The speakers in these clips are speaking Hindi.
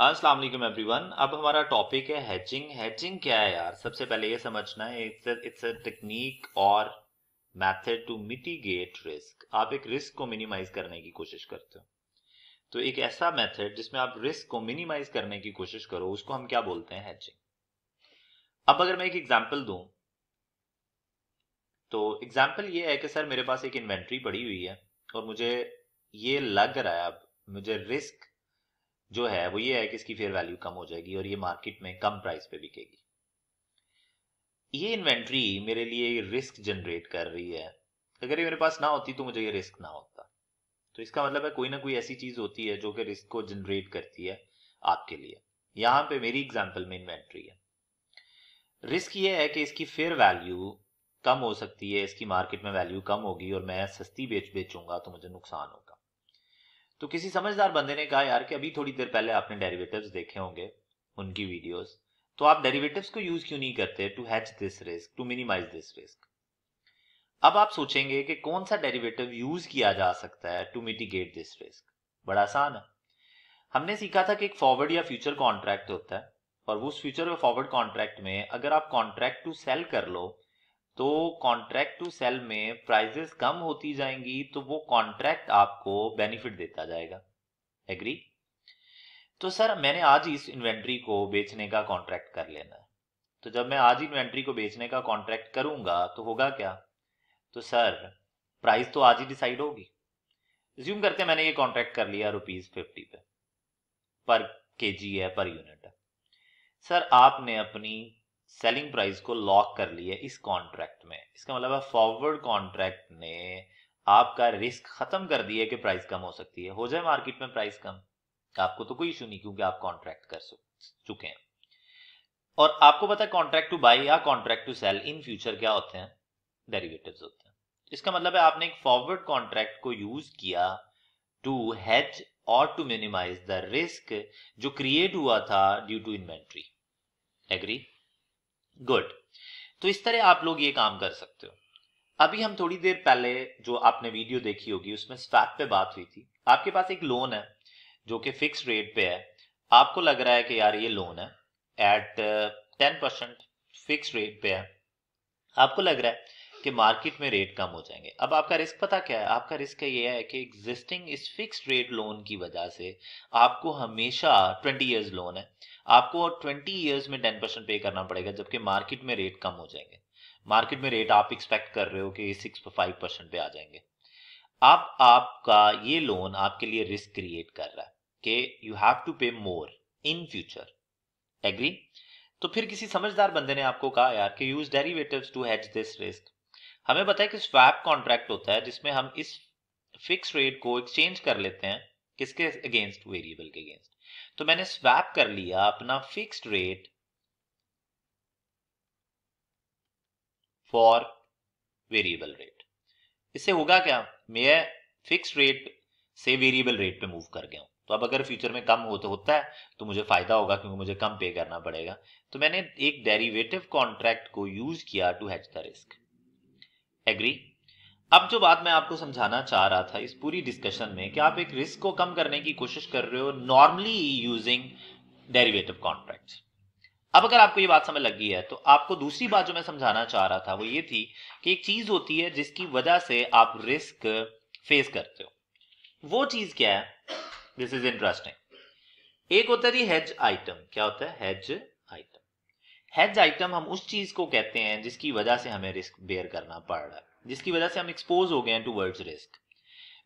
हाँ, अस्सलाम वालेकुम एवरीवन अब हमारा टॉपिक है हैचिंग हैचिंग क्या है यार सबसे पहले ये समझना है इट्स अ टेक्निक और मेथड टू मिटिगेट रिस्क आप एक रिस्क को मिनिमाइज करने की कोशिश करते हो तो एक ऐसा मेथड जिसमें आप रिस्क को मिनिमाइज करने की कोशिश करो उसको हम क्या बोलते हैं हैचिंग अब अगर मैं एक एग्जाम्पल दू तो एग्जाम्पल ये है कि सर मेरे पास एक इन्वेंट्री पड़ी हुई है और मुझे ये लग रहा है अब मुझे रिस्क जो है वो ये है कि इसकी फेयर वैल्यू कम हो जाएगी और ये मार्केट में कम प्राइस पे बिकेगी ये इन्वेंट्री मेरे लिए रिस्क जनरेट कर रही है अगर ये मेरे पास ना होती तो मुझे ये रिस्क ना होता तो इसका मतलब है कोई ना कोई ऐसी चीज होती है जो कि रिस्क को जनरेट करती है आपके लिए यहां पे मेरी एग्जांपल में इन्वेंट्री है रिस्क ये है कि इसकी फेयर वैल्यू कम हो सकती है इसकी मार्केट में वैल्यू कम होगी और मैं सस्ती बेच बेचूंगा तो मुझे नुकसान होगा तो किसी समझदार बंदे ने कहा यार कि अभी थोड़ी देर पहले आपने डेरिवेटिव्स देखे होंगे उनकी वीडियोस तो आप डेरिवेटिव्स को यूज क्यों नहीं करते to hedge this risk to minimize this risk अब आप सोचेंगे कि कौन सा डेरिवेटिव यूज किया जा सकता है टू मिटिगेट दिस रिस्क बड़ा आसान है हमने सीखा था कि एक फॉरवर्ड या फ्यूचर कॉन्ट्रैक्ट होता है और उस फ्यूचर या फॉरवर्ड कॉन्ट्रैक्ट में अगर आप कॉन्ट्रैक्ट टू सेल कर लो तो कॉन्ट्रैक्ट टू सेल में प्राइजेस कम होती जाएंगी तो वो कॉन्ट्रैक्ट आपको बेनिफिट देता जाएगा एग्री तो सर मैंने आज इस इन्वेंट्री को बेचने का कॉन्ट्रैक्ट कर लेना है तो जब मैं आज इन्वेंट्री को बेचने का कॉन्ट्रैक्ट करूंगा तो होगा क्या तो सर प्राइस तो आज ही डिसाइड होगी ज्यूम करते हैं मैंने ये कॉन्ट्रैक्ट कर लिया रुपीज फिफ्टी पे पर के जी है पर यूनिट है सर आपने अपनी सेलिंग प्राइस को लॉक कर लिए इस कॉन्ट्रैक्ट में इसका मतलब है फॉरवर्ड कॉन्ट्रैक्ट ने आपका रिस्क खत्म कर दिया कि प्राइस कम हो सकती है हो जाए मार्केट में प्राइस कम आपको तो कोई इशू नहीं क्योंकि आप कॉन्ट्रैक्ट कर चुके हैं और आपको पता है कॉन्ट्रैक्ट टू बाई या contract to sell in future क्या होते हैं डेरिवेटिव होते हैं इसका मतलब है आपने एक फॉरवर्ड कॉन्ट्रैक्ट को यूज किया टू हेच और टू मिनिमाइज द रिस्क जो क्रिएट हुआ था due to inventory agri good तो इस तरह आप लोग ये काम कर सकते हो अभी हम थोड़ी देर पहले जो आपने वीडियो देखी होगी उसमें स्वैप पे बात हुई थी आपके पास एक लोन है जो कि फिक्स रेट पे है आपको लग रहा है कि यार ये लोन है at ten percent fix rate पे है आपको लग रहा है उसके मार्केट में रेट कम हो जाएंगे अब आपका रिस्क पता क्या है आपका रिस्क ये है कि एग्जिस्टिंग इस फिक्स रेट लोन की वजह से आपको हमेशा ट्वेंटी ईयर्स लोन है आपको ट्वेंटी ईयर्स में टेन परसेंट पे करना पड़ेगा जबकि मार्केट में रेट कम हो जाएंगे मार्केट में रेट आप एक्सपेक्ट कर रहे हो कि सिक्स फाइव परसेंट पे आ जाएंगे अब आप, आपका ये लोन आपके लिए रिस्क क्रिएट कर रहा है कि यू हैव टू पे मोर इन फ्यूचर एग्री तो फिर किसी समझदार बंदे ने आपको कहा यार कि use derivatives to hedge this risk हमें पता है कि स्वैप कॉन्ट्रैक्ट होता है जिसमें हम इस फिक्स रेट को एक्सचेंज कर लेते हैं किसके अगेंस्ट वेरिएबल के अगेंस्ट तो मैंने स्वैप कर लिया अपना fix rate for variable rate इससे होगा क्या मैं फिक्स रेट से वेरिएबल रेट पे मूव कर गया हूं तो अब अगर फ्यूचर में कम हो तो होता है तो मुझे फायदा होगा क्योंकि मुझे कम पे करना पड़ेगा तो मैंने एक डेरिवेटिव कॉन्ट्रैक्ट को यूज किया to hedge the risk agree अब जो बात मैं आपको समझाना चाह रहा था इस पूरी डिस्कशन में कि आप एक रिस्क को कम करने की कोशिश कर रहे हो नॉर्मली यूजिंग डेरिवेटिव कॉन्ट्रैक्ट अब अगर आपको ये बात समझ लगी है तो आपको दूसरी बात जो मैं समझाना चाह रहा था वो ये थी कि एक चीज होती है जिसकी वजह से आप रिस्क फेस करते हो वो चीज क्या है दिस इज इंटरेस्टिंग एक होता है जी हेज आइटम क्या होता है हेज हेज आइटम हम उस चीज को कहते हैं जिसकी वजह से हमें रिस्क बेयर करना पड़ रहा है जिसकी वजह से हम एक्सपोज हो गए हैं टू वर्ड्स रिस्क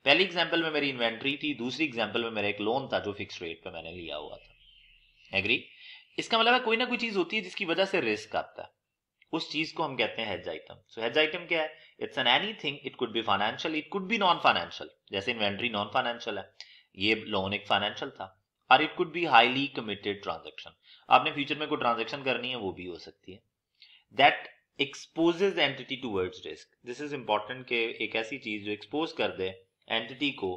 पहली एग्जाम्पल में मेरी इन्वेंट्री थी दूसरी एग्जाम्पल में मेरा एक लोन था जो फिक्स रेट पे मैंने लिया हुआ था एग्री इसका मतलब है कोई ना कोई चीज होती है जिसकी वजह से रिस्क आता है उस चीज को हम कहते हैं hedge item so hedge item क्या है it's an anything it could be financial it could be non financial जैसे इन्वेंट्री नॉन फाइनेंशियल है ये लोन एक फाइनेंशियल था और it could be highly committed transaction आपने फ्यूचर में कोई ट्रांजेक्शन करनी है वो भी हो सकती है that exposes entity towards risk this is important के एक ऐसी चीज जो एक्सपोज कर दे एंटिटी को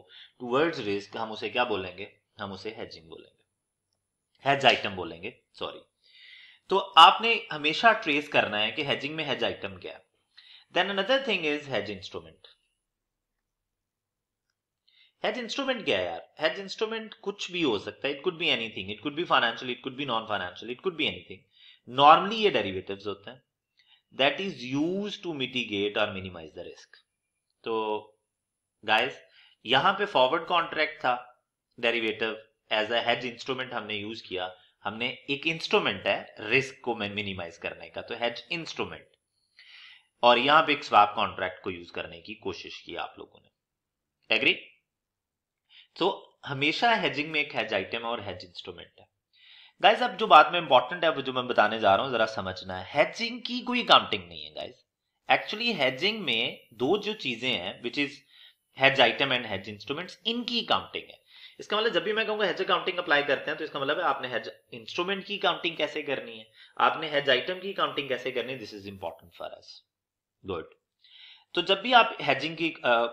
वर्ड्स रिस्क हम उसे क्या बोलेंगे हम उसे हेजिंग बोलेंगे हेज आइटम बोलेंगे सॉरी तो आपने हमेशा ट्रेस करना है कि हेजिंग में हेज आइटम क्या है then another thing is hedge instrument hedge instrument क्या है यार हेज इंस्ट्रूमेंट कुछ भी हो सकता है it could be anything it could be financial it could be non financial it could be anything normally ये डेरिवेटिव होते हैं that is use to mitigate और मिनिमाइज द रिस्क तो गाइस यहां पे फॉरवर्ड कॉन्ट्रैक्ट था derivative as a hedge instrument हमने यूज किया हमने एक इंस्ट्रूमेंट है रिस्क को मिनिमाइज करने का तो हेज इंस्ट्रूमेंट और यहां पे एक स्वाप कॉन्ट्रैक्ट को यूज करने की कोशिश की आप लोगों ने एग्री सो हमेशा हेजिंग में एक हेज आइटम और हेज इंस्ट्रूमेंट है गाइज अब जो बात में इंपॉर्टेंट है वो जो मैं बताने जा रहा हूँ जरा समझना है हैजिंग की कोई काउंटिंग नहीं है गाइज एक्चुअली हैजिंग में दो जो चीजें हैं which is hedge item and hedge instruments इनकी काउंटिंग है इसका मतलब जब भी मैं कहूंगा हेज काउंटिंग अप्लाई करते हैं तो इसका मतलब है आपने हेज इंस्ट्रूमेंट की काउंटिंग कैसे करनी है आपने हेज आइटम की काउंटिंग कैसे करनी है this is important for us good तो जब भी आप हैजिंग की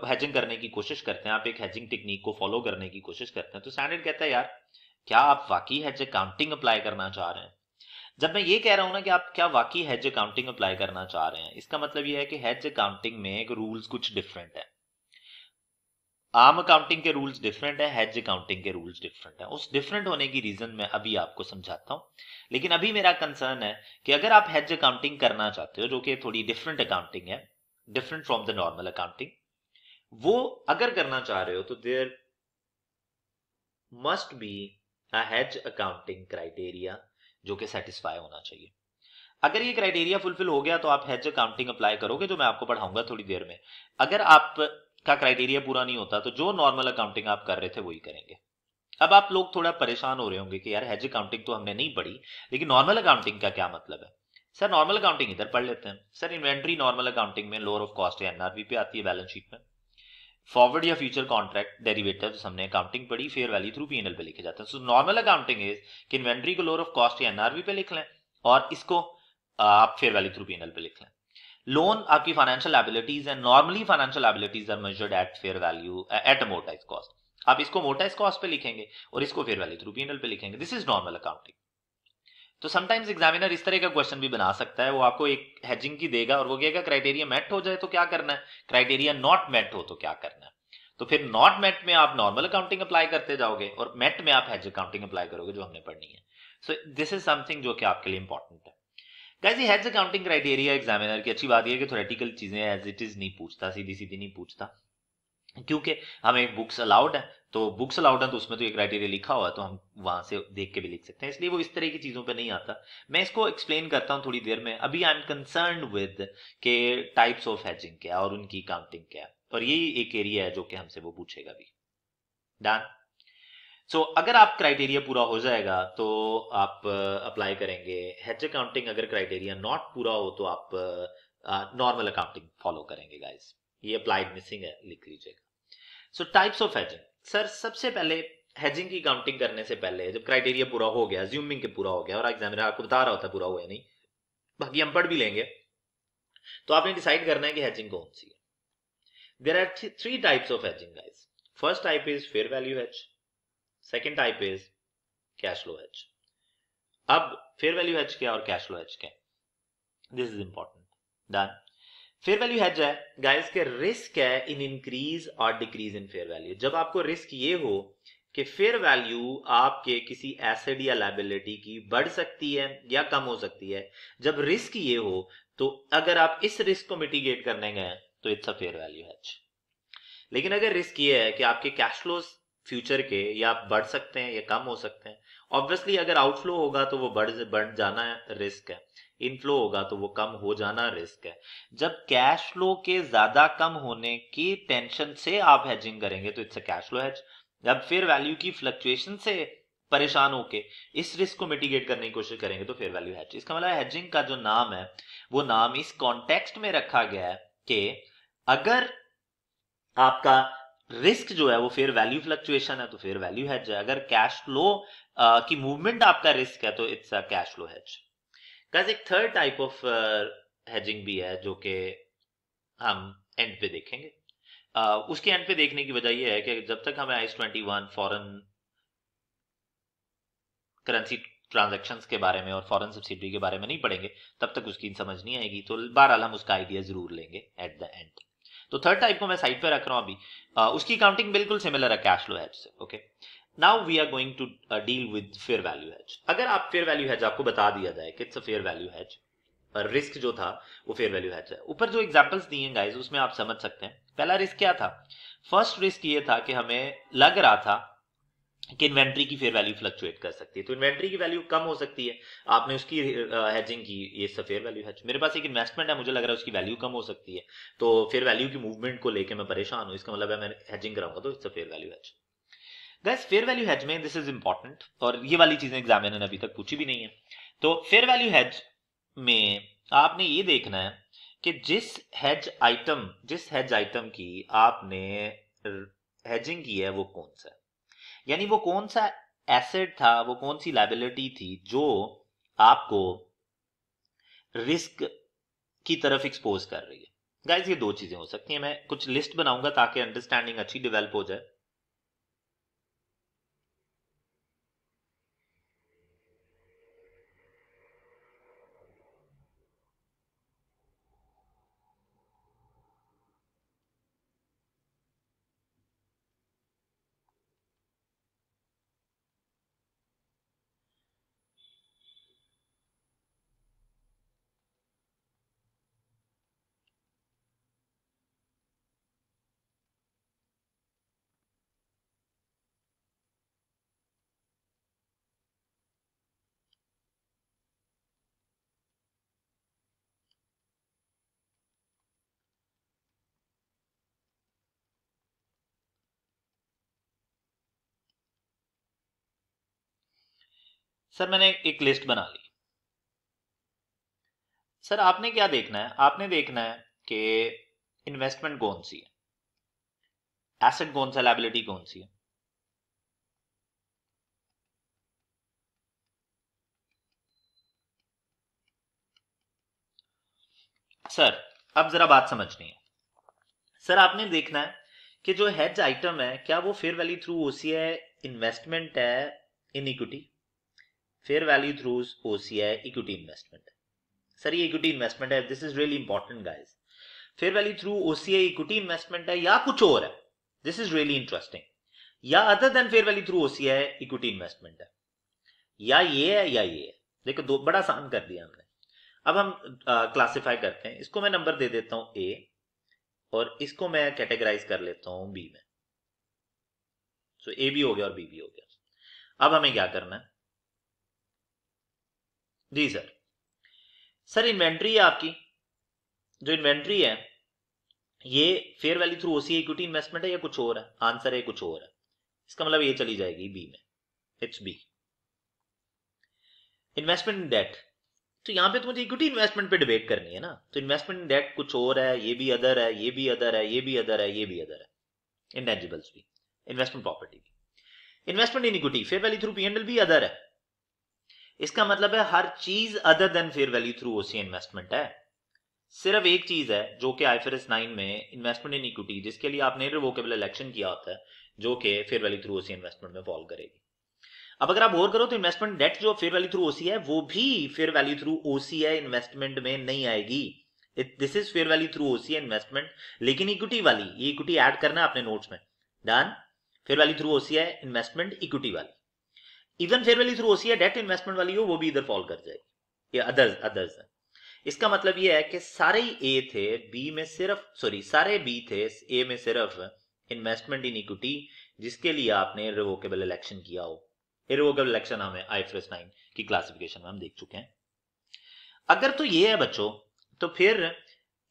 हैजिंग करने की कोशिश करते हैं आप एक हैजिंग टेक्निक को फॉलो करने की कोशिश करते हैं तो स्टैंडर्ड कहता है यार क्या आप वाकई हैज अकाउंटिंग अप्लाई करना चाह रहे हैं जब मैं ये कह रहा हूं ना कि आप क्या वाकई हैज अकाउंटिंग अप्लाई करना चाह रहे हैं इसका मतलब यह है कि हैज अकाउंटिंग में रूल्स कुछ डिफरेंट है आम अकाउंटिंग के रूल्स डिफरेंट है हेज अकाउंटिंग के रूल्स डिफरेंट है उस डिफरेंट होने की रीजन मैं अभी आपको समझाता हूं लेकिन अभी मेरा कंसर्न है कि अगर आप हेज अकाउंटिंग करना चाहते हो जो कि थोड़ी डिफरेंट अकाउंटिंग है different from the normal accounting वो अगर करना चाह रहे हो तो there must be as hedge accounting criteria जो कि सेटिस्फाई होना चाहिए अगर ये क्राइटेरिया फुलफिल हो गया तो आप हेज अकाउंटिंग अप्लाई करोगे जो मैं आपको पढ़ाऊंगा थोड़ी देर में अगर आप का क्राइटेरिया पूरा नहीं होता तो जो नॉर्मल अकाउंटिंग आप कर रहे थे वही करेंगे अब आप लोग थोड़ा परेशान हो रहे होंगे कि यार हेज अकाउंटिंग तो हमने नहीं पढ़ी लेकिन नॉर्मल अकाउंटिंग का क्या मतलब है सर नॉर्मल अकाउंटिंग इधर पढ़ लेते हैं सर इन्वेंट्री नॉर्मल अकाउंटिंग में लोअर ऑफ कॉस्ट या एनआरवी पे आती है बैलेंस शीट में फॉरवर्ड या फ्यूचर कॉन्ट्रैक्ट डेरिवेटिव हमने अकाउंटिंग पढ़ी फेयर वैल्यू थ्रू पीएनएल पे लिखे जाते हैं सो नॉर्मल अकाउंटिंग इज कि इन्वेंट्री को लोअर ऑफ कॉस्ट या एनआरवी पे लिख लें और इसको आप फेयर वैल्यू थ्रू पीएनएल पे लिख लें लोन आपकी financial abilities and normally financial abilities are measured at fair value at amortise cost आप इसको मोटाइज कॉस्ट पे लिखेंगे और इसको फेयर वैल्यू थ्रू पीएनएल पे लिखेंगे दिस इज नॉर्मल अकाउंटिंग तो समटाइम्स एग्जामिनर इस तरह का क्वेश्चन भी बना सकता है वो आपको एक हेजिंग की देगा और वो कहेगा क्राइटेरिया मेट हो जाए तो क्या करना है क्राइटेरिया नॉट मेट हो तो क्या करना है तो फिर नॉट मेट में आप नॉर्मल अकाउंटिंग अप्लाई करते जाओगे और मेट में आप हेज अकाउंटिंग अप्लाई करोगे जो हमने पढ़नी है सो दिस इज समथिंग जो कि आपके लिए इंपॉर्टेंट है गाइज ये हेज अकाउंटिंग क्राइटेरिया एग्जामिनर की अच्छी बात यह है कि थोरेटिकल चीजें एज इट इज नहीं पूछता सीधी सीधी नहीं पूछता क्योंकि हमें बुक्स अलाउड है तो बुक्स अलाउड है तो उसमें तो ये क्राइटेरिया लिखा हुआ तो हम वहां से देख के भी लिख सकते हैं इसलिए वो इस तरह की चीजों पे नहीं आता मैं इसको एक्सप्लेन करता हूँ थोड़ी देर में अभी आई एम कंसर्न विद के टाइप्स ऑफ हैजिंग क्या है और उनकी काउंटिंग क्या है और यही एक एरिया है जो कि हमसे वो पूछेगा भी डन सो so, अगर आप क्राइटेरिया पूरा हो जाएगा तो आप अप्लाई uh, करेंगे हेज अकाउंटिंग अगर क्राइटेरिया नॉट पूरा हो तो आप नॉर्मल अकाउंटिंग फॉलो करेंगे गाइस ये अप्लाइड मिसिंग है लिख लीजिएगा so types of hedging sir सबसे पहले हेजिंग की काउंटिंग करने से पहले जब क्राइटेरिया पूरा हो गया ज्यूमिंग के पूरा हो गया और एग्जामिनर आपको बता रहा होता है पूरा हुआ नहीं बाकी हम पढ़ भी लेंगे तो आपने डिसाइड करना है कि हेजिंग कौन सी है there are three types of hedging guys first type is fair value hedge second type is cash flow hedge अब फेयर वैल्यू हेज क्या और कैश लो हेज क्या this is important then fair value hedge है गाइस के रिस्क है इन इंक्रीज और डिक्रीज इन फेयर वैल्यू जब आपको रिस्क ये हो कि फेयर वैल्यू आपके किसी एसेड या लाइबिलिटी की बढ़ सकती है या कम हो सकती है जब रिस्क ये हो तो अगर आप इस रिस्क को मिटिगेट करने गए तो it's a fair value hedge लेकिन अगर रिस्क ये है कि आपके कैश फ्लोज फ्यूचर के या आप बढ़ सकते हैं या कम हो सकते हैं ऑब्वियसली अगर आउटफ्लो होगा तो वो बढ़ बढ़ जाना रिस्क है इनफ्लो होगा तो वो कम हो जाना रिस्क है जब कैश फ्लो के ज्यादा कम होने की टेंशन से आप हेजिंग करेंगे तो it's a cash flow hedge जब फिर वैल्यू की फ्लक्चुएशन से परेशान होके इस रिस्क को मिटिगेट करने की कोशिश करेंगे तो फेयर वैल्यू हैज इसका मतलब हेजिंग का जो नाम है वो नाम इस कॉन्टेक्स्ट में रखा गया है कि अगर आपका रिस्क जो है वो फिर वैल्यू फ्लक्चुएशन है तो फिर वैल्यू हैज है अगर कैश फ्लो की मूवमेंट आपका रिस्क है तो it's a cash flow hedge guys एक थर्ड टाइप ऑफ हेजिंग भी है जो कि हम एंड पे देखेंगे uh, उसके एंड पे देखने की वजह यह है कि जब तक हमें IAS twenty one foreign currency transactions के बारे में और फॉरेन सब्सिडी के बारे में नहीं पढ़ेंगे तब तक उसकी समझ नहीं आएगी तो बहरहाल हम उसका आइडिया जरूर लेंगे एट द एंड तो थर्ड टाइप को मैं साइड पे रख रहा हूँ अभी आ, उसकी काउंटिंग बिल्कुल सिमिलर है कैश फ्लो हेज से okay now we are going to deal with fair value hedge अगर आप फेयर वैल्यू हेज आपको बता दिया जाए कि it's a fair value hedge पर रिस्क जो था वो फेयर वैल्यू हेज है ऊपर जो एग्जाम्पल्स दिए हैं गाइज उसमें आप समझ सकते हैं पहला रिस्क क्या था फर्स्ट रिस्क ये था कि हमें लग रहा था कि इन्वेंट्री की फेयर वैल्यू फ्लक्चुएट कर सकती है तो इन्वेंट्री की वैल्यू कम हो सकती है आपने उसकी हेजिंग की ये फेयर वैल्यू हेज मेरे पास एक इन्वेस्टमेंट है मुझे लग रहा है उसकी वैल्यू कम हो सकती है तो फेयर वैल्यू की मूवमेंट को लेकर मैं परेशान हूँ इसका मतलब है मैं हेजिंग कराऊंगा तो it's fair value hedge guys fair value hedge में दिस इज इंपॉर्टेंट और ये वाली चीजें एग्जामिनर ने अभी तक पूछी भी नहीं है तो फेयर वैल्यू हेज में आपने ये देखना है कि जिस हेज आइटम जिस हेज आइटम की आपने हेजिंग की है वो कौन सा है यानी वो कौन सा एसेट था वो कौन सी लाइबिलिटी थी जो आपको रिस्क की तरफ एक्सपोज कर रही है गाइज ये दो चीजें हो सकती हैं मैं कुछ लिस्ट बनाऊंगा ताकि अंडरस्टैंडिंग अच्छी डेवलप हो जाए सर मैंने एक लिस्ट बना ली सर आपने क्या देखना है आपने देखना है कि इन्वेस्टमेंट कौन सी है एसेट कौन सा लाइबिलिटी कौन सी है सर अब जरा बात समझनी है सर आपने देखना है कि जो हेज आइटम है क्या वो फेयर वैल्यू थ्रू ओसी है इन्वेस्टमेंट है in equity fair value through O equity investment sir ये इक्विटी इन्वेस्टमेंट है this is really important guys fair value through O equity investment है या कुछ और है दिस इज रियली इंटरेस्टिंग या other than fair value through O equity investment है या ये है या ये है देखो दो बड़ा आसान कर दिया हमने अब हम क्लासिफाई करते हैं इसको मैं नंबर दे देता हूं ए और इसको मैं कैटेगराइज कर लेता हूं बी में सो ए भी हो गया और बी भी हो गया अब हमें क्या करना है जी सर सर इन्वेंट्री है आपकी जो इन्वेंट्री है ये फेयर वैल्यू थ्रू ओसी इक्विटी इन्वेस्टमेंट है या कुछ और है आंसर है कुछ और है इसका मतलब ये चली जाएगी बी में it's B investment in debt तो यहां पे तो मुझे इक्विटी इन्वेस्टमेंट पे डिबेट करनी है ना तो इन्वेस्टमेंट इन डेट कुछ और है ये भी अदर है ये भी अदर है ये भी अदर है ये भी अदर है इंटेंजिबल्स भी इन्वेस्टमेंट प्रॉपर्टी भी investment in equity fair value through P and L भी अदर है इसका मतलब है हर चीज other than fair value through OC investment है सिर्फ एक चीज है जो कि आईफरस नाइन में इन्वेस्टमेंट इन इक्विटी जिसके लिए आपने रिवोकेबल इलेक्शन किया होता है जो कि fair value through OC investment में फॉल करेगी अब अगर आप गौर करो तो इन्वेस्टमेंट डेट जो फेयर वैल्यू थ्रू ओसी है वो भी फेयर वैल्यू थ्रू ओसी है इन्वेस्टमेंट में नहीं आएगी this is fair value through OC investment लेकिन इक्विटी वाली ये इक्विटी ऐड करना है अपने नोट्स में डन फेयर वैल्यू थ्रू ओसी है इन्वेस्टमेंट इक्विटी वाली even fair value through OCI debt investment वाली हो वो भी इधर फॉल कर जाएगी या अदर्स अदर्स है इसका मतलब ये है कि सारे ए थे बी में सिर्फ सॉरी सारे बी थे ए में सिर्फ इन्वेस्टमेंट इन इक्विटी जिसके लिए आपने रिवोकेबल इलेक्शन किया हो रिवोकेबल इलेक्शन हमें आई फ्रेस नाइन की क्लासिफिकेशन में हम देख चुके हैं अगर तो ये है बच्चों तो फिर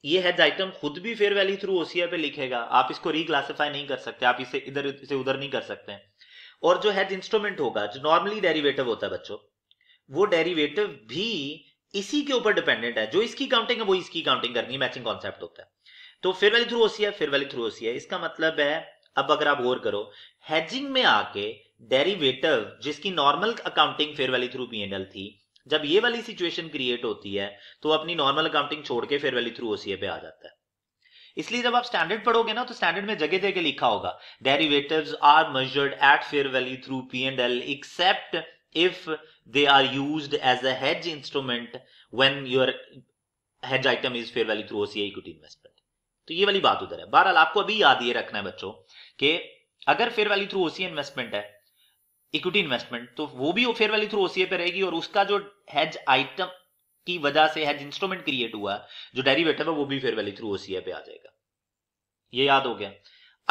ये हेड आइटम खुद भी फेयर वैल्यू थ्रू ओसीआई पे लिखेगा आप इसको रिक्लासीफाई नहीं कर सकते आप इसे इधर से उधर नहीं कर सकते हैं और जो हेड इंस्ट्रूमेंट होगा जो नॉर्मली डेरिवेटिव होता है बच्चों वो डेरिवेटिव भी इसी के ऊपर डिपेंडेंट है जो इसकी काउंटिंग है वो इसकी काउंटिंग करनी है मैचिंग कॉन्सेप्ट होता है तो फिर वाली थ्रू ओसी है फिर वाली थ्रू ओसी है इसका मतलब है अब अगर आप गौर करो हेजिंग में आके डेरिवेटिव जिसकी normal accounting fair value through P थी जब ये वाली सिचुएशन क्रिएट होती है तो अपनी नॉर्मल अकाउंटिंग छोड़ के फेयर वैल्यू थ्रू ओसीए पे आ जाता है इसलिए जब आप स्टैंडर्ड पढ़ोगे ना तो स्टैंडर्ड में जगह जगह लिखा होगा derivative are measured at fair value through P and L except if they are use as a hedge instrument when your hedge item is fair value through OCI equity investment तो ये वाली बात उधर है बहरहाल आपको अभी याद ये रखना है बच्चों के अगर fair value through OC investment है इक्विटी इन्वेस्टमेंट तो वो भी फेयर वैल्यू थ्रू ओसी पे रहेगी और उसका जो हेज आइटम की वजह से हेज इंस्ट्रूमेंट क्रिएट हुआ जो डेरिवेटिव है वो भी फेयर वैल्यू थ्रू ओसीआई पे आ जाएगा ये याद हो गया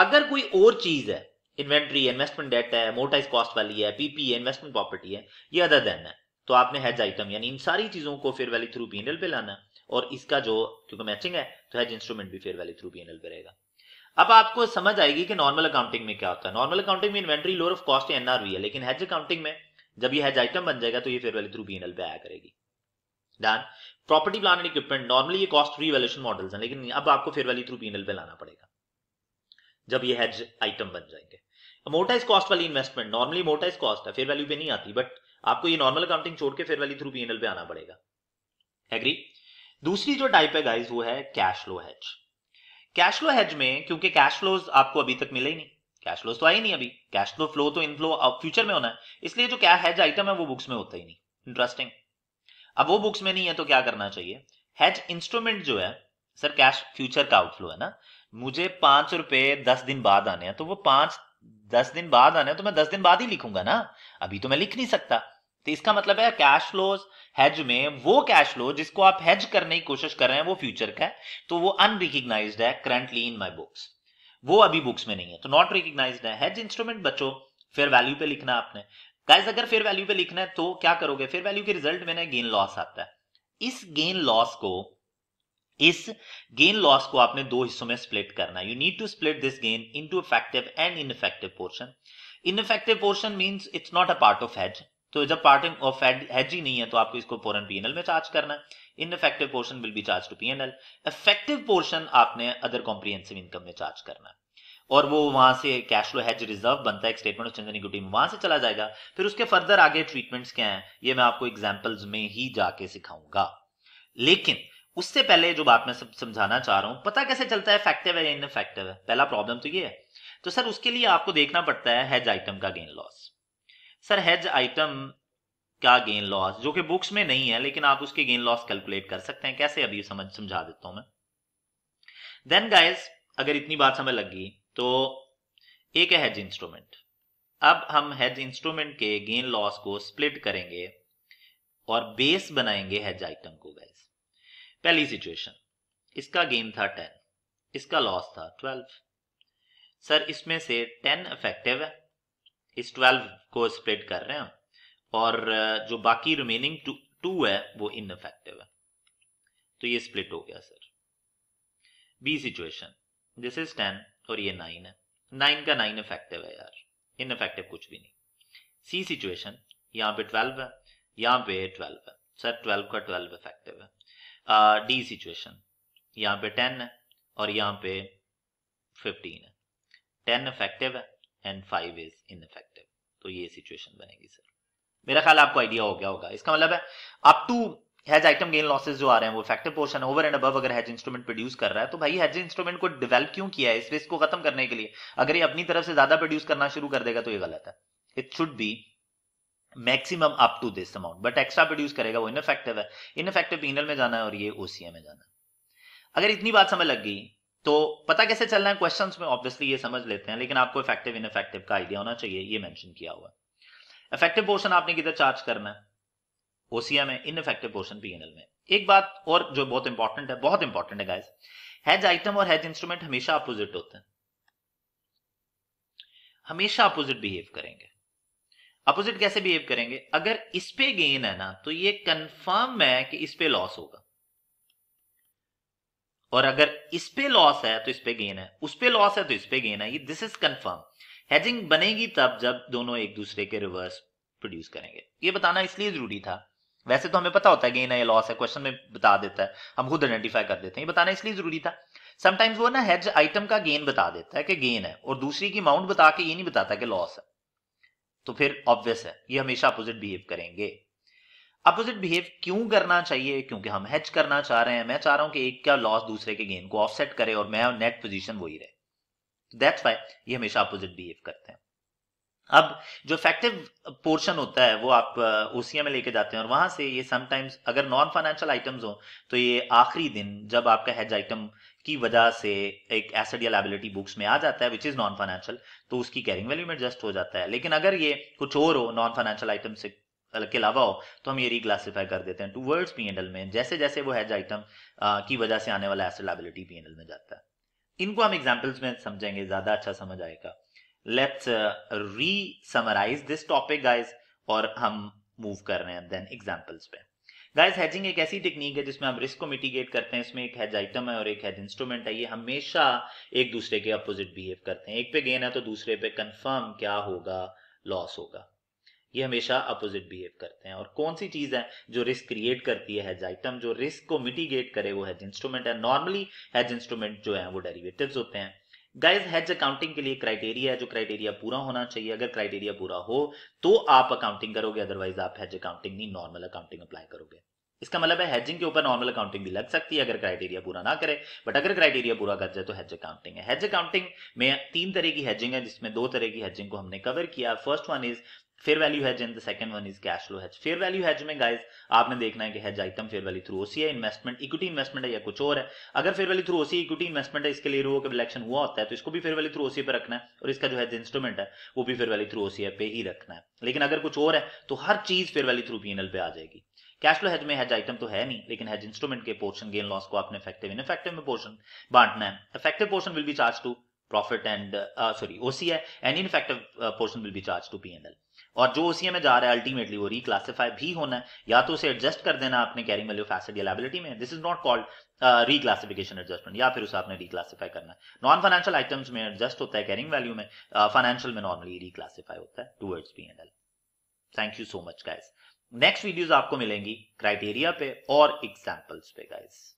अगर कोई और चीज है इन्वेंट्री इन्वेस्टमेंट डेट है मोटाइज कॉस्ट वाली है पीपी इन्वेस्टमेंट प्रॉपर्टी है ये अदर देन है तो आपने हेज आइटम यानी इन सारी चीजों को फेयर वैल्यू थ्रू पीएनएल पे लाना है और इसका जो क्योंकि मैचिंग है तो हेज इंस्ट्रूमेंट भी फेयर वैल्यू थ्रू पीएनएल पे रहेगा अब आपको समझ आएगी कि नॉर्मल अकाउंटिंग में क्या होता है नॉर्मल अकाउंटिंग में inventory lower of cost NRV है लेकिन हेज अकाउंटिंग में जब ये हेज आइटम बन जाएगा तो ये फेयर वैल्यू थ्रू पीएनएल पे आया करेगी then property plan and equipment normally ये कॉस्ट रीवैल्यूशन मॉडल्स हैं लेकिन अब आपको फेयर वैल्यू थ्रू पीएनएल पे लाना पड़ेगा जब ये हेज आइटम बन जाएंगे मोटाइज कॉस्ट वाली इन्वेस्टमेंट नॉर्मली मोटाइज कॉस्ट है फेयर वैल्यू पे नहीं आती बट आपको ये नॉर्मल अकाउंटिंग छोड़ के फेयर वैल्यू थ्रू पीएनएल पे आना पड़ेगा एग्री दूसरी जो टाइप है गाइज वो है cash flow hedge cash flow hedge में क्योंकि कैश फ्लोज आपको अभी तक मिले ही नहीं कैश फ्लोज तो आए नहीं अभी कैश फ्लो फ्लो तो इनफ्लो फ्यूचर में होना है इसलिए जो क्या हेज आइटम है वो बुक्स में होता ही नहीं इंटरेस्टिंग अब वो बुक्स में नहीं है तो क्या करना चाहिए हेज इंस्ट्रूमेंट जो है सर कैश फ्यूचर का आउटफ्लो है ना मुझे पांच रुपए दस दिन बाद आने हैं तो वो पांच दस दिन बाद आने हैं तो मैं दस दिन बाद ही लिखूंगा ना अभी तो मैं लिख नहीं सकता तो इसका मतलब है कैश फ्लोज हेज में वो कैश फ्लो जिसको आप हेज करने की कोशिश कर रहे हैं वो फ्यूचर का है तो वो अनरिकग्नाइज है करंटली इन माई बुक्स वो अभी बुक्स में नहीं है तो नॉट रिकग्नाइज है हेज इंस्ट्रूमेंट बच्चों फिर वैल्यू पे लिखना आपने गाइस अगर फेयर वैल्यू पे लिखना है तो क्या करोगे फेयर वैल्यू के रिजल्ट में ना गेन लॉस आता है इस गेन लॉस को इस गेन लॉस को आपने दो हिस्सों में स्प्लिट करना you need to split this gain into effective and ineffective portion ineffective portion means it's not a part of hedge तो जब पार्ट ऑफ हेज ही नहीं है तो आपको इसको फॉरन पीएनएल में चार्ज करना है ineffective portion will be charge to PNL effective portion आपने अदर कॉम्प्रिहेंसिव इनकम में चार्ज करना है और वो वहां से कैश फ्लो हैज रिजर्व बनता है एक स्टेटमेंट ऑफ चंदन इक्विटी में वहां से चला जाएगा फिर उसके फर्दर आगे ट्रीटमेंट्स क्या हैं ये मैं आपको एग्जाम्पल्स में ही जाके सिखाऊंगा लेकिन उससे पहले जो बात मैं सब समझाना चाह रहा हूं पता कैसे चलता है फैक्टिव है या इनफैक्टिव है पहला प्रॉब्लम तो ये है तो सर उसके लिए आपको देखना पड़ता है हेज आइटम का gain loss sir hedge item का गेन लॉस जो कि बुक्स में नहीं है लेकिन आप उसके गेन लॉस कैलकुलेट कर सकते हैं कैसे अभी समझ समझा देता हूं मैं देन गाइज अगर इतनी बात समझ लग गई तो एक है हेज इंस्ट्रूमेंट अब हम हेज इंस्ट्रूमेंट के गेन लॉस को स्प्लिट करेंगे और बेस बनाएंगे हेज आइटम को गैस पहली सिचुएशन इसका गेन था टेन इसका लॉस था ट्वेल्व सर इसमें से टेन इफेक्टिव है इस ट्वेल्व को स्प्लिट कर रहे हैं और uh, जो बाकी रिमेनिंग टू है वो इनफेक्टिव है तो ये स्प्लिट हो गया sir B situation this is ten और ये नाइन है नाइन का नाइन इफेक्टिव है यार इन इफेक्टिव कुछ भी नहीं सी सिचुएशन यहाँ पे ट्वेल्व है यहाँ पे ट्वेल्व है सर ट्वेल्व का ट्वेल्व इफेक्टिव है डी सिचुएशन यहाँ पे टेन है और यहाँ पे फिफ्टीन है टेन इफेक्टिव है एंड फाइव इज इनफेक्टिव तो ये सिचुएशन बनेगी सर मेरा ख्याल आपको आइडिया हो गया होगा इसका मतलब है up to hedge item gain losses जो आ रहे हैं वो फैक्टर पोर्शन ओवर एंड अब अगर हैज इंस्ट्रूमेंट प्रोड्यूस कर रहा है तो भाई हैज इंस्ट्रूमेंट को डेवलप क्यों किया है इस रिस्क को खत्म करने के लिए अगर ये अपनी तरफ से ज्यादा प्रोड्यूस करना शुरू कर देगा तो ये गलत है it should be maximum up to this amount but extra produce करेगा वो इनफेक्टिव है इनफेक्टिव पीनल में जाना है और ये ओसीए में जाना है अगर इतनी बात समझ लग गई तो पता कैसे चलना है क्वेश्चंस में ऑब्वियसली ये समझ लेते हैं लेकिन आपको इफेक्टिव इनफेक्टिव का आइडिया होना चाहिए ये मेंशन किया हुआ इफेक्टिव पोर्शन आपने किधर चार्ज करना है ओसीएम में इनफेक्टिव पोर्शन पीएनएल में एक बात और जो बहुत इंपॉर्टेंट है बहुत इंपॉर्टेंट है गाइस हैज आइटम और हैज इंस्ट्रूमेंट हमेशा अपोजिट होते हैं हमेशा अपोजिट बिहेव करेंगे अपोजिट कैसे बिहेव करेंगे अगर इस पे गेन है ना तो ये कंफर्म है कि इस पे लॉस होगा और अगर इस पे लॉस है तो इस पे गेन है उस पे लॉस है तो इस पे गेन है ये दिस इज कंफर्म हेजिंग बनेगी तब जब दोनों एक दूसरे के रिवर्स प्रोड्यूस करेंगे ये बताना इसलिए जरूरी था वैसे तो हमें पता होता है गेन है या लॉस है क्वेश्चन में बता देता है हम खुद आइडेंटिफाई कर देते हैं ये बताना इसलिए जरूरी था समटाइम्स वो ना हेज आइटम का गेन बता देता है कि गेन है और दूसरी की अमाउंट बता के ये नहीं बताता कि लॉस है तो फिर ऑब्वियस है ये हमेशा अपोजिट बिहेव करेंगे अपोजिट बिहेव क्यों करना चाहिए क्योंकि हम हेज करना चाह रहे हैं मैं चाह रहा हूं कि एक का लॉस दूसरे के गेन को ऑफसेट करे और मैं नेट पोजिशन वही रहे दैट्स वाई ये हमेशा अपोजिट बिहेव करते हैं अब जो इफेक्टिव पोर्शन होता है वो आप ओसीए में लेके जाते हैं और वहां से ये समटाइम्स अगर नॉन फाइनेंशियल आइटम्स हो तो ये आखिरी दिन जब आपका हेज आइटम की वजह से एक एसेट या लाइबिलिटी बुक्स में आ जाता है विच इज नॉन फाइनेंशियल तो उसकी कैरिंग वैल्यू में एडजस्ट हो जाता है लेकिन अगर ये कुछ और हो नॉन फाइनेंशियल आइटम से के अलावा हो तो हम ये रिक्लासीफाई कर देते हैं टू वर्ड्स पी में जैसे जैसे वो हेज आइटम की वजह से आने वाला एसेट लाइबिलिटी पी में जाता है इनको हम एग्जाम्पल्स में समझेंगे ज्यादा अच्छा समझ आएगा लेट्स री समराइज दिस टॉपिक गाइज और हम मूव कर रहे हैं देन एग्जाम्पल्स पे गाइज हैजिंग एक ऐसी टेक्निक है जिसमें हम रिस्क को मिटिगेट करते हैं इसमें एक हेज आइटम है और एक हेज इंस्ट्रूमेंट है ये हमेशा एक दूसरे के अपोजिट बिहेव करते हैं एक पे गेन है तो दूसरे पे कंफर्म क्या होगा लॉस होगा ये हमेशा अपोजिट बिहेव करते हैं और कौन सी चीज है जो रिस्क क्रिएट करती है हेज आइटम जो रिस्क को मिटिगेट करे वो हेज इंस्ट्रूमेंट है नॉर्मली हेज इंस्ट्रूमेंट जो है वो डेरिवेटिव होते हैं गाइज हेज अकाउंटिंग के लिए क्राइटेरिया है जो क्राइटेरिया पूरा होना चाहिए अगर क्राइटेरिया पूरा हो तो आप अकाउंटिंग करोगे अदरवाइज आप हेज अकाउंटिंग नहीं नॉर्मल अकाउंटिंग अप्लाई करोगे इसका मतलब है हेजिंग के ऊपर नॉर्मल अकाउंटिंग भी लग सकती है अगर क्राइटेरिया पूरा ना करे बट अगर क्राइटेरिया पूरा कर जाए तो हेज अकाउंटिंग है हेज अकाउंटिंग में तीन तरह की हेजिंग है जिसमें दो तरह की हेजिंग को हमने कवर किया first one is fair value hedge and the second one is cash flow hedge fair value hedge में गाइस आपने देखना है कि hedge item fair value through ओसी है इन्वेस्टमेंट इक्विटी इन्वेस्टमेंट है या कुछ और है अगर फेयर वैल्यू थ्रू ओसी इक्विटी इन्वेस्टमेंट है इसके लिए रो का इलेक्शन हुआ होता है तो इसको भी फेयर वैल्यू थ्रू ओसी पे रखना है और इसका जो है इंस्ट्रूमेंट है वो भी फेयर वैल्यू थ्रू ओसी पे ही रखना है लेकिन अगर कुछ और है तो हर चीज फेयर वैल्यू थ्रू पीएनएल पे आ जाएगी कैश फ्लो हैज में हैज आइटम तो है नहीं लेकिन हैज इंस्ट्रूमेंट के पोर्शन गेन लॉस को आपने इफेक्टिव इन इफेक्टिव में पोर्शन बांटना है effective portion will be charge to profit and sorry sorry OCI and ineffective uh, portion will be charged to P&L. और जो उसी में जा रहा है अल्टीमेटली वो रिक्लासीफाई भी होना है या तो उसे एडजस्ट कर देना आपने कैरिंग वैल्यू फैसेट या लाइबिलिटी में this is not called reclassification adjustment या फिर उसे आपने रिक्लासीफाई करना है नॉन फाइनेंशियल आइटम्स में एडजस्ट होता है कैरिंग वैल्यू में फाइनेंशियल uh, में नॉर्मली रिक्लासीफाई होता है towards P and L thank you so much guys next videos आपको मिलेंगी क्राइटेरिया पे और एग्जाम्पल्स पे गाइज